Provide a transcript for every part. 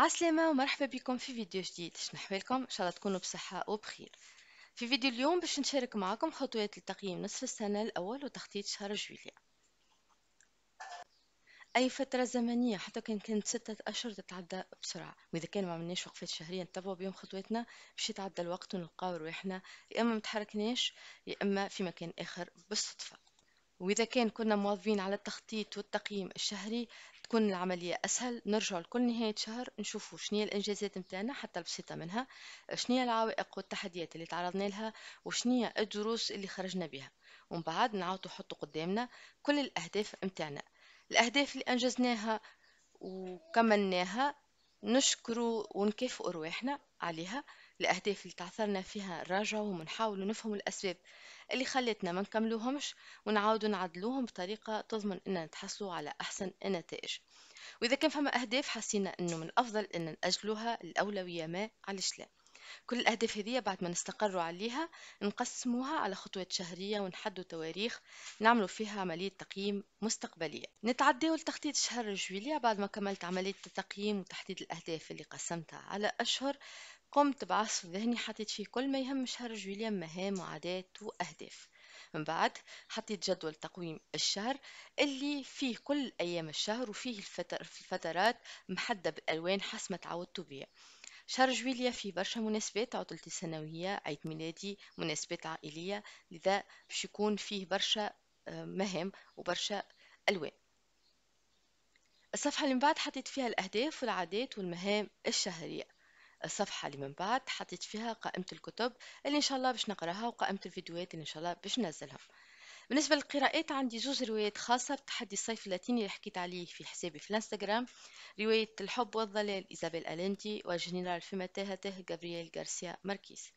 عسلامة ومرحبا بكم في فيديو جديد شنو احوالكم ان شاء الله تكونوا بصحة وبخير في فيديو اليوم باش نشارك معكم خطوات لتقييم نصف السنة الاول وتخطيط شهر جويلية اي فترة زمنية حتى كان كانت ستة اشهر تتعدى بسرعة واذا كان ما عملناش وقفات شهرية نتبعوا بيوم خطواتنا باش يتعدى الوقت ونلقاو رواحنا يا اما متحركناش يا اما في مكان اخر بالصدفة وإذا كان كنا مواظبين على التخطيط والتقييم الشهري تكون العملية أسهل نرجع لكل نهاية شهر نشوفوا شنية الإنجازات متاعنا حتى البسيطة منها شنية العوائق والتحديات اللي تعرضنا لها وشنية الدروس اللي خرجنا بها ومن بعد نعاودو نحطوا قدامنا كل الأهداف متاعنا الأهداف اللي أنجزناها وكملناها نشكرو ونكافئوا أرواحنا عليها الأهداف اللي تعثرنا فيها نراجعوهم ونحاولوا نفهم الأسباب اللي خلتنا ما نكملوهمش ونعاودوا نعدلوهم بطريقة تضمن أننا نتحصلوا على أحسن النتائج وإذا كان فما أهداف حسينا أنه من الأفضل أن نأجلوها الأولوية ما على لا كل الأهداف هذيا بعد ما نستقروا عليها نقسموها على خطوات شهرية ونحدوا تواريخ نعملوا فيها عملية تقييم مستقبلية نتعداو لتخطيط شهر جويلية بعد ما كملت عملية التقييم وتحديد الأهداف اللي قسمتها على أشهر قمت بعصف ذهني حطيت فيه كل ما يهم شهر جويلية مهام وعادات وأهداف من بعد حطيت جدول تقويم الشهر اللي فيه كل أيام الشهر وفيه الفترات محدة بالألوان حسب ما تعودتوا بيها شهر جويلية فيه برشا مناسبات عطلتي السنوية عيد ميلادي مناسبات عائلية لذا باش يكون فيه برشا آه، مهام وبرشا ألوان الصفحة اللي من بعد حطيت فيها الأهداف والعادات والمهام الشهرية الصفحة اللي من بعد حطيت فيها قائمة الكتب اللي إن شاء الله باش نقراها وقائمة الفيديوهات اللي إن شاء الله باش ننزلهم بالنسبة للقراءات عندي زوج روايات خاصة بتحدي الصيف اللاتيني اللي حكيت عليه في حسابي في الانستغرام رواية الحب والضلال إيزابيل ألينتي وجنرال فيما تاهته جابرييل غارسيا ماركيز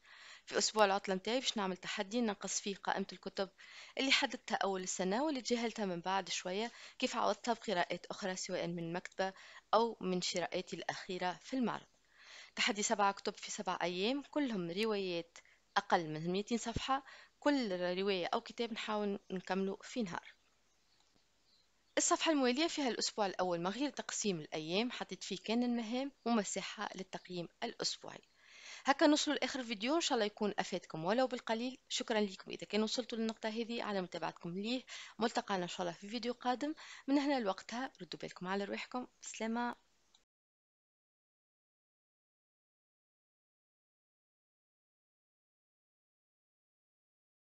في أسبوع العطلة متاعي باش نعمل تحدي ننقص فيه قائمة الكتب اللي حددتها أول السنة واللي تجاهلتها من بعد شوية كيف عوضتها بقراءات أخرى سواء من مكتبة أو من شراءاتي الأخيرة في المعرض تحدي سبعة كتب في سبع أيام كلهم روايات أقل من 200 صفحة كل رواية أو كتاب نحاول نكمله في نهار الصفحة الموالية فيها الأسبوع الأول من غير تقسيم الأيام حطيت فيه كان المهام ومساحة للتقييم الأسبوعي هكا نوصلوا لآخر فيديو إن شاء الله يكون أفادكم ولو بالقليل شكرا لكم إذا كان وصلتوا للنقطة هذه على متابعتكم ليه ملتقانا إن شاء الله في فيديو قادم من هنا لوقتها ردوا بالكم على روحكم سلامة